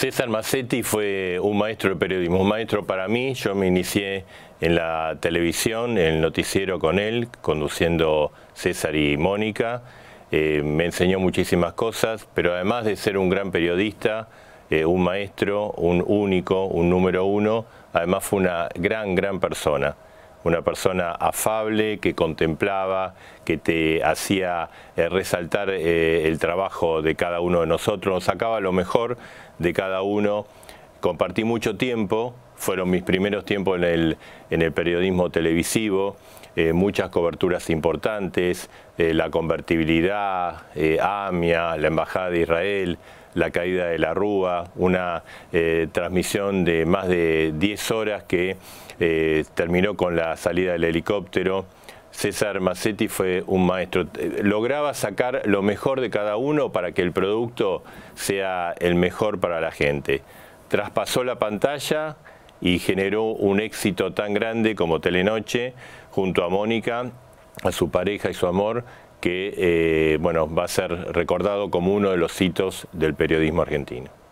César Macetti fue un maestro de periodismo, un maestro para mí. Yo me inicié en la televisión, en el noticiero con él, conduciendo César y Mónica. Eh, me enseñó muchísimas cosas, pero además de ser un gran periodista, eh, un maestro, un único, un número uno, además fue una gran, gran persona una persona afable que contemplaba, que te hacía eh, resaltar eh, el trabajo de cada uno de nosotros, nos sacaba lo mejor de cada uno. Compartí mucho tiempo, fueron mis primeros tiempos en el, periodismo televisivo, eh, muchas coberturas importantes, la convertibilidad, AMIA, la Embajada de Israel, la caída de la rúa, una eh, transmisión de más de 10 horas que eh, terminó con la salida del helicóptero. César Massetti fue un maestro. Eh, lograba sacar lo mejor de cada uno para que el producto sea el mejor para la gente. Traspasó la pantalla y generó un éxito tan grande como Telenoche junto a Mónica, a su pareja y su amor, que eh, bueno, va a ser recordado como uno de los hitos del periodismo argentino.